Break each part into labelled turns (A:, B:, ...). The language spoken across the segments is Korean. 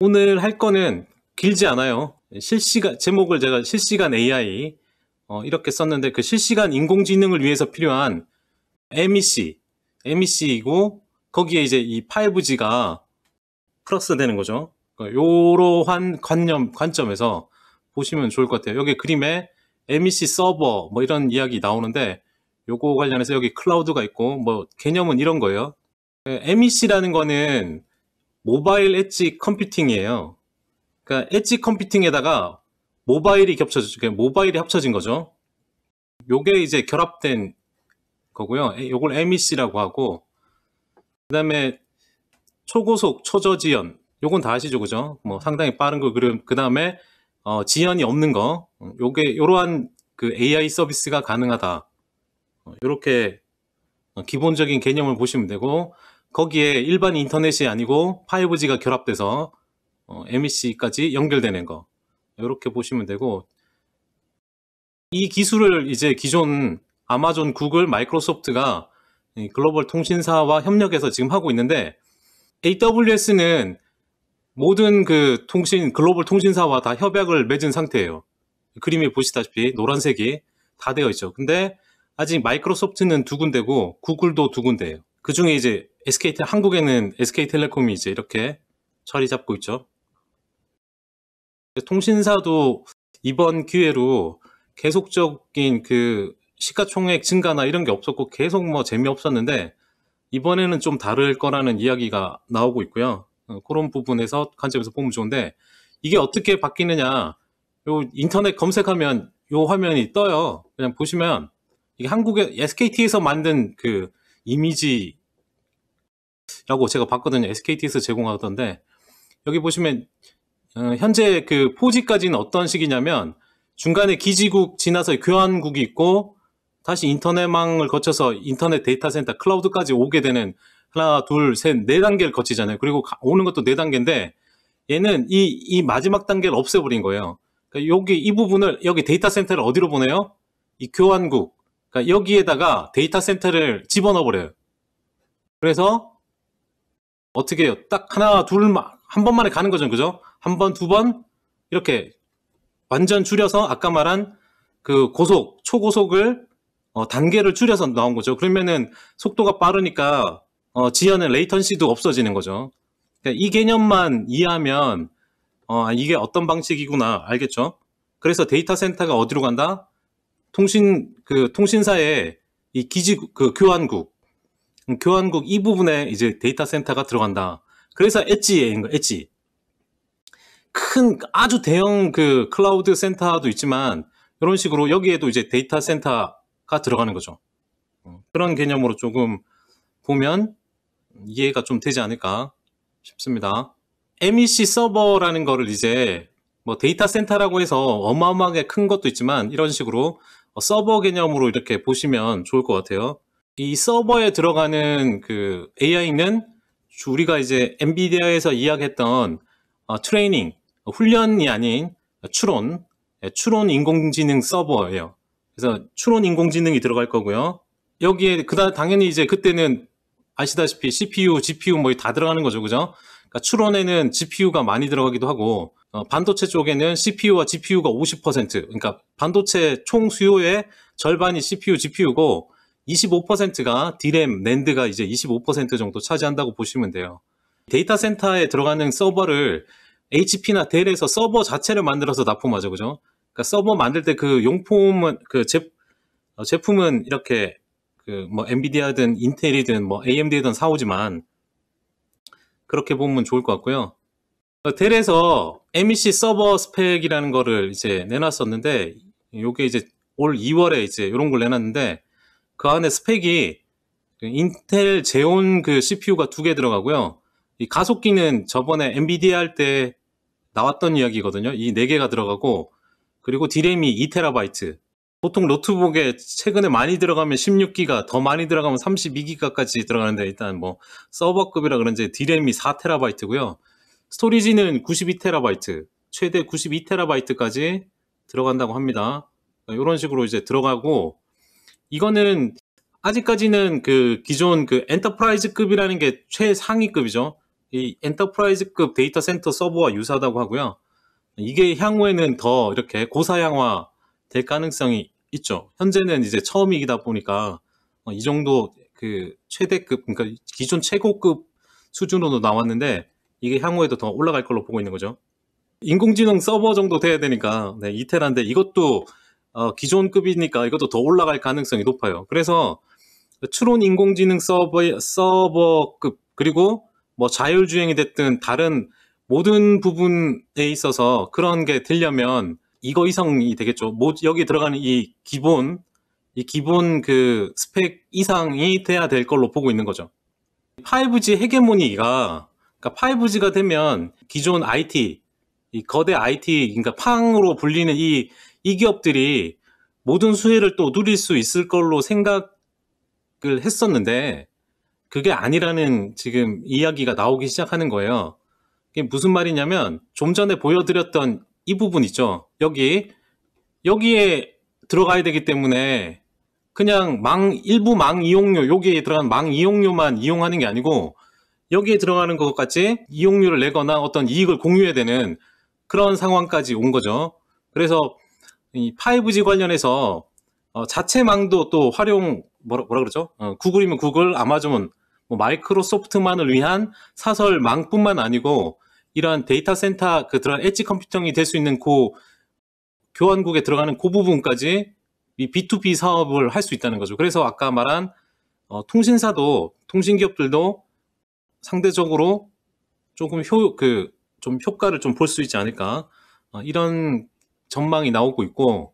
A: 오늘 할 거는 길지 않아요. 실시간, 제목을 제가 실시간 AI 어, 이렇게 썼는데 그 실시간 인공지능을 위해서 필요한 MEC, MEC이고 거기에 이제 이 5G가 플러스 되는 거죠. 이러한 그러니까 관념, 관점에서 보시면 좋을 것 같아요. 여기 그림에 MEC 서버 뭐 이런 이야기 나오는데 요거 관련해서 여기 클라우드가 있고 뭐 개념은 이런 거예요. 그 MEC라는 거는 모바일 엣지 컴퓨팅이에요. 그러니까 엣지 컴퓨팅에다가 모바일이 겹쳐져, 그러니까 모바일이 합쳐진 거죠. 요게 이제 결합된 거고요. 요걸 MEC라고 하고, 그 다음에 초고속, 초저지연. 요건 다 아시죠, 그죠? 뭐 상당히 빠른 거, 그 다음에 어, 지연이 없는 거. 요게, 요러한 그 AI 서비스가 가능하다. 어, 요렇게 어, 기본적인 개념을 보시면 되고, 거기에 일반 인터넷이 아니고 5G가 결합돼서 어, MEC까지 연결되는 거 이렇게 보시면 되고 이 기술을 이제 기존 아마존, 구글, 마이크로소프트가 글로벌 통신사와 협력해서 지금 하고 있는데 AWS는 모든 그 통신 글로벌 통신사와 다 협약을 맺은 상태예요. 그림에 보시다시피 노란색이 다 되어 있죠. 근데 아직 마이크로소프트는 두 군데고 구글도 두 군데예요. 그 중에 이제 SK t 한국에는 SK텔레콤이 이제 이렇게 처리 잡고 있죠. 통신사도 이번 기회로 계속적인 그 시가총액 증가나 이런 게 없었고 계속 뭐 재미없었는데 이번에는 좀 다를 거라는 이야기가 나오고 있고요. 어, 그런 부분에서 관점에서 보면 좋은데 이게 어떻게 바뀌느냐. 요 인터넷 검색하면 요 화면이 떠요. 그냥 보시면 이게 한국의 SKT에서 만든 그 이미지라고 제가 봤거든요. SKT에서 제공하던데 여기 보시면 어, 현재 그 포지까지는 어떤 식이냐면 중간에 기지국 지나서 교환국이 있고 다시 인터넷망을 거쳐서 인터넷 데이터 센터 클라우드까지 오게 되는 하나 둘 셋 네 단계를 거치잖아요. 그리고 오는 것도 네 단계인데 얘는 이이 마지막 단계를 없애버린 거예요. 그러니까 여기 이 부분을 여기 데이터 센터를 어디로 보내요? 이 교환국 그러니까 여기에다가 데이터 센터를 집어넣어 버려요. 그래서 어떻게 해요? 딱 하나, 둘, 한 번만에 가는 거죠. 그죠? 한 번, 두 번, 이렇게 완전 줄여서 아까 말한 그 고속, 초고속을 어, 단계를 줄여서 나온 거죠. 그러면은 속도가 빠르니까 어, 지연의 레이턴시도 없어지는 거죠. 그러니까 이 개념만 이해하면 어, 아, 이게 어떤 방식이구나 알겠죠? 그래서 데이터 센터가 어디로 간다? 통신 그 통신사의 이 기지 그 교환국 음, 교환국 이 부분에 이제 데이터 센터가 들어간다. 그래서 엣지인 거 엣지. 큰 아주 대형 그 클라우드 센터도 있지만 이런 식으로 여기에도 이제 데이터 센터가 들어가는 거죠. 음, 그런 개념으로 조금 보면 이해가 좀 되지 않을까 싶습니다. MEC 서버라는 거를 이제 뭐 데이터 센터라고 해서 어마어마하게 큰 것도 있지만 이런 식으로 어, 서버 개념으로 이렇게 보시면 좋을 것 같아요. 이 서버에 들어가는 그 AI는 우리가 이제 엔비디아에서 이야기했던 어, 트레이닝, 훈련이 아닌 추론, 예, 추론 인공지능 서버예요. 그래서 추론 인공지능이 들어갈 거고요. 여기에 그다 당연히 이제 그때는 아시다시피 CPU, GPU 뭐 다 들어가는 거죠, 그죠? 그러니까 추론에는 GPU가 많이 들어가기도 하고 어, 반도체 쪽에는 CPU와 GPU가 50% 그러니까 반도체 총 수요의 절반이 CPU, GPU고 25%가 디램, 낸드가 이제 25% 정도 차지한다고 보시면 돼요. 데이터 센터에 들어가는 서버를 HP나 델에서 서버 자체를 만들어서 납품하죠, 그죠? 그러니까 서버 만들 때 그 용품은 그 제, 어, 제품은 이렇게 그 뭐 엔비디아든 인텔이든 뭐 AMD든 사오지만 그렇게 보면 좋을 것 같고요. 델에서 MEC 서버 스펙이라는 거를 이제 내놨었는데 요게 이제 올 2월에 이제 이런 걸 내놨는데 그 안에 스펙이 인텔 제온 그 CPU가 두 개 들어가고요. 이 가속기는 저번에 엔비디아 할 때 나왔던 이야기거든요. 이 네 개가 들어가고 그리고 디램이 2테라바이트 보통 노트북에 최근에 많이 들어가면 16기가, 더 많이 들어가면 32기가까지 들어가는데 일단 뭐 서버급이라 그런지 디램이 4테라바이트고요. 스토리지는 92테라바이트, 최대 92테라바이트까지 들어간다고 합니다. 이런 식으로 이제 들어가고 이거는 아직까지는 그 기존 그 엔터프라이즈급이라는 게 최상위급이죠. 이 엔터프라이즈급 데이터 센터 서버와 유사하다고 하고요. 이게 향후에는 더 이렇게 고사양화 될 가능성이 있죠. 현재는 이제 처음이기다 보니까 어, 이 정도 그 최대급, 그러니까 기존 최고급 수준으로 나왔는데 이게 향후에도 더 올라갈 걸로 보고 있는 거죠. 인공지능 서버 정도 돼야 되니까 네, 이테란데 이것도 어, 기존급이니까 이것도 더 올라갈 가능성이 높아요. 그래서 추론 인공지능 서버 서버급 그리고 뭐 자율주행이 됐든 다른 모든 부분에 있어서 그런 게 되려면 이거 이상이 되겠죠. 뭐 여기 들어가는 이 기본 이 기본 그 스펙 이상이 돼야 될 걸로 보고 있는 거죠. 5G 헤게모니가 그러니까 5G가 되면 기존 IT 이 거대 IT 그러니까 팡으로 불리는 이 이 기업들이 모든 수혜를 또 누릴 수 있을 걸로 생각을 했었는데 그게 아니라는 지금 이야기가 나오기 시작하는 거예요. 그게 무슨 말이냐면 좀 전에 보여드렸던 이 부분 있죠. 여기 여기에 들어가야 되기 때문에 그냥 망 일부 망 이용료 여기에 들어간 망 이용료만 이용하는 게 아니고 여기에 들어가는 것까지 이용료를 내거나 어떤 이익을 공유해야 되는 그런 상황까지 온 거죠. 그래서 이 5G 관련해서 어, 자체 망도 또 활용 뭐라, 뭐라 그러죠? 어, 구글이면 구글, 아마존, 뭐 마이크로소프트만을 위한 사설 망뿐만 아니고 이러한 데이터 센터 그 들어간 엣지 컴퓨팅이 될 수 있는 그 교환국에 들어가는 그 부분까지 이 B2B 사업을 할 수 있다는 거죠. 그래서 아까 말한 어, 통신사도 통신기업들도 상대적으로 조금 효 그 좀 효과를 좀 볼 수 있지 않을까 어, 이런 전망이 나오고 있고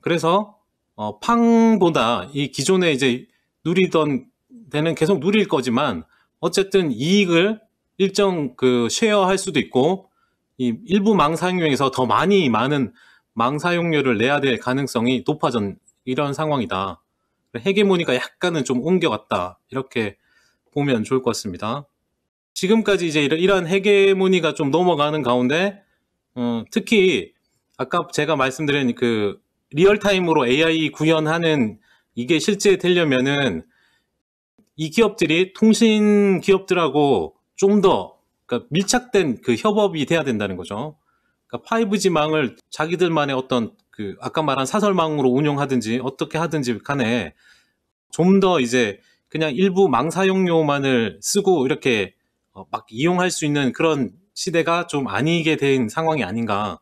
A: 그래서 어, 팡보다 이 기존에 이제 누리던 데는 계속 누릴 거지만 어쨌든 이익을 일정 그 쉐어할 수도 있고 이 일부 망 사용료에서 더 많이 많은 망 사용료를 내야 될 가능성이 높아진 이런 상황이다. 해계모니가 약간은 좀 옮겨갔다 이렇게 보면 좋을 것 같습니다. 지금까지 이제 이러한 해계모니가 좀 넘어가는 가운데 어, 특히 아까 제가 말씀드린 그 리얼타임으로 AI 구현하는 이게 실제 되려면은 이 기업들이 통신 기업들하고 좀더 그러니까 밀착된 그 협업이 돼야 된다는 거죠. 그러니까 5G망을 자기들만의 어떤 그 아까 말한 사설망으로 운영하든지 어떻게 하든지 간에 좀 더 이제 그냥 일부 망 사용료만을 쓰고 이렇게 어, 막 이용할 수 있는 그런 시대가 좀 아니게 된 상황이 아닌가.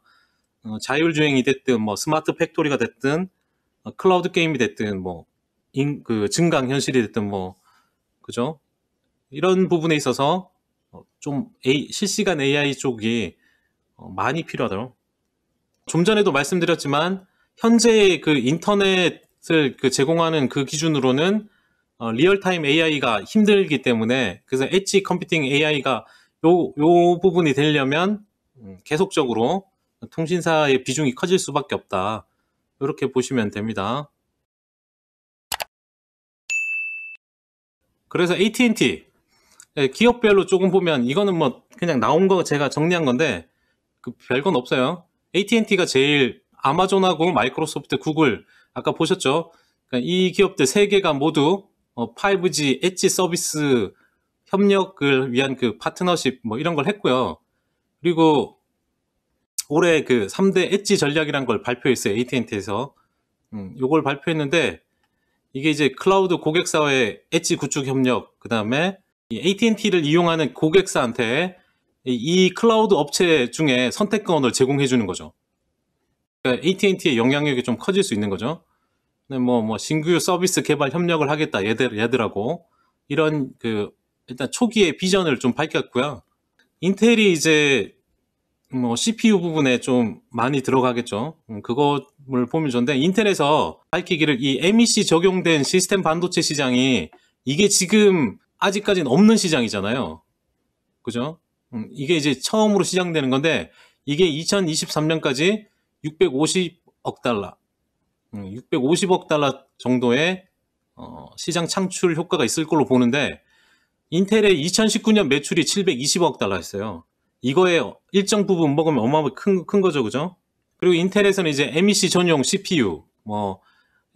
A: 어, 자율주행이 됐든 뭐 스마트 팩토리가 됐든 어, 클라우드 게임이 됐든 뭐그 증강 현실이 됐든 뭐 그죠? 이런 부분에 있어서 어, 좀 A, 실시간 AI 쪽이 어, 많이 필요하더라고요. 좀 전에도 말씀드렸지만 현재 그 인터넷을 그 제공하는 그 기준으로는 어, 리얼타임 AI가 힘들기 때문에 그래서 엣지 컴퓨팅 AI가 요, 요 부분이 되려면 음, 계속적으로 통신사의 비중이 커질 수밖에 없다. 이렇게 보시면 됩니다. 그래서 AT&T 네, 기업별로 조금 보면 이거는 뭐 그냥 나온 거 제가 정리한 건데 그 별건 없어요. AT&T가 제일 아마존하고 마이크로소프트, 구글 아까 보셨죠? 그러니까 이 기업들 세 개가 모두 5G 어, 엣지 서비스 협력을 위한 그 파트너십 뭐 이런 걸 했고요. 그리고 올해 그 3대 엣지 전략이란 걸 발표했어요. AT&T에서. 음, 요걸 발표했는데 이게 이제 클라우드 고객사의 엣지 구축 협력, 그 다음에 AT&T를 이용하는 고객사한테 이 클라우드 업체 중에 선택권을 제공해 주는 거죠. 그러니까 AT&T의 영향력이 좀 커질 수 있는 거죠. 뭐, 뭐, 신규 서비스 개발 협력을 하겠다, 얘들, 얘들하고. 이런, 그, 일단 초기의 비전을 좀 밝혔고요. 인텔이 이제, 뭐, CPU 부분에 좀 많이 들어가겠죠. 음, 그거를 보면 좋은데, 인텔에서 밝히기를 이 MEC 적용된 시스템 반도체 시장이 이게 지금 아직까지는 없는 시장이잖아요. 그죠? 음, 이게 이제 처음으로 시작되는 건데 이게 2023년까지 650억 달러, 650억 음, 달러 정도의 어, 시장 창출 효과가 있을 걸로 보는데 인텔의 2019년 매출이 720억 달러였어요. 이거에 일정 부분 먹으면 어마어마 큰, 큰 거죠, 그죠? 그리고 인텔에서는 이제 MEC 전용 CPU, 뭐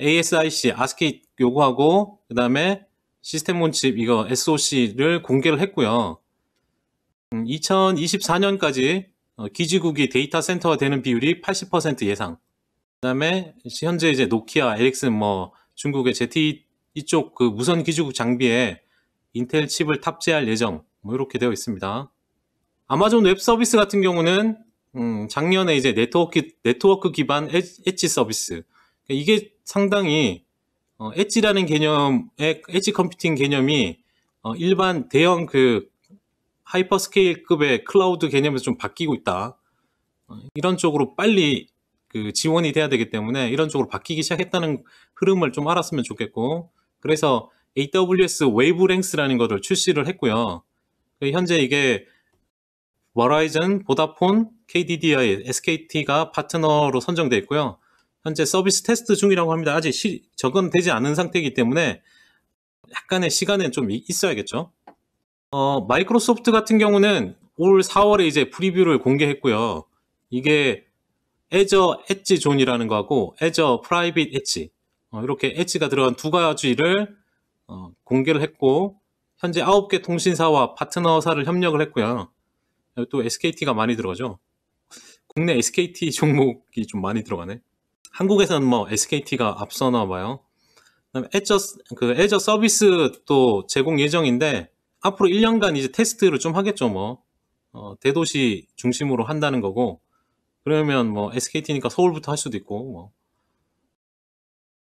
A: ASIC, 아스케이 요구하고 그다음에 시스템 본칩 이거 SOC를 공개를 했고요. 2024년까지 음, 어, 기지국이 데이터 센터가 되는 비율이 80% 예상. 그다음에 현재 이제 노키아, 에릭슨 뭐 중국의 z t 이쪽 그 무선 기지국 장비에 인텔 칩을 탑재할 예정. 뭐 이렇게 되어 있습니다. 아마존 웹 서비스 같은 경우는 음 작년에 이제 네트워크 네트워크 기반 엣지 서비스. 그러니까 이게 상당히 어, 엣지라는 개념의 엣지 컴퓨팅 개념이 어, 일반 대형 그 하이퍼스케일급의 클라우드 개념에서 좀 바뀌고 있다. 어, 이런 쪽으로 빨리 그 지원이 돼야 되기 때문에 이런 쪽으로 바뀌기 시작했다는 흐름을 좀 알았으면 좋겠고 그래서 AWS 웨이브랭스라는 것을 출시를 했고요. 그 현재 이게 워라이즌, 보다폰, KDDI, SKT가 파트너로 선정되어 있고요. 현재 서비스 테스트 중이라고 합니다. 아직 시, 적은 되지 않은 상태이기 때문에 약간의 시간은 좀 있어야겠죠. 어, 마이크로소프트 같은 경우는 올 4월에 이제 프리뷰를 공개했고요. 이게 애저 엣지 존이라는 거하고 애저 프라이빗 엣지 어, 이렇게 엣지가 들어간 두 가지를 어, 공개를 했고 현재 9개 통신사와 파트너사를 협력을 했고요. 또 SKT가 많이 들어가죠. 국내 SKT 종목이 좀 많이 들어가네. 한국에서는 뭐 SKT가 앞서나 봐요. 그다음에 애저 그 애저 서비스 도 제공 예정인데 앞으로 1년간 이제 테스트를 좀 하겠죠 뭐 어, 대도시 중심으로 한다는 거고 그러면 뭐 SKT니까 서울부터 할 수도 있고 뭐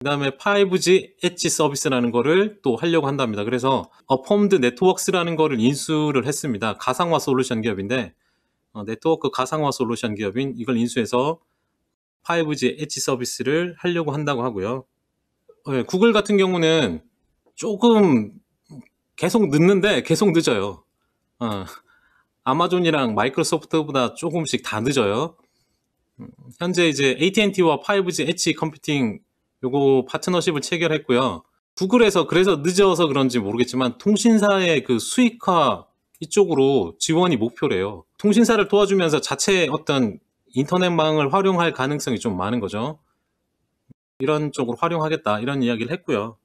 A: 그다음에 5G 엣지 서비스라는 거를 또 하려고 한답니다. 그래서 어펌드 네트워크스라는 거를 인수를 했습니다. 가상화 솔루션 기업인데 어, 네트워크 가상화 솔루션 기업인 이걸 인수해서 5G 엣지 서비스를 하려고 한다고 하고요. 네, 구글 같은 경우는 조금 계속 늦는데 계속 늦어요. 어, 아마존이랑 마이크로소프트보다 조금씩 다 늦어요. 현재 이제 AT&T와 5G 엣지 컴퓨팅 요거 파트너십을 체결했고요. 구글에서 그래서 늦어서 그런지 모르겠지만 통신사의 그 수익화 이쪽으로 지원이 목표래요. 통신사를 도와주면서 자체 어떤 인터넷망을 활용할 가능성이 좀 많은 거죠. 이런 쪽으로 활용하겠다 이런 이야기를 했고요.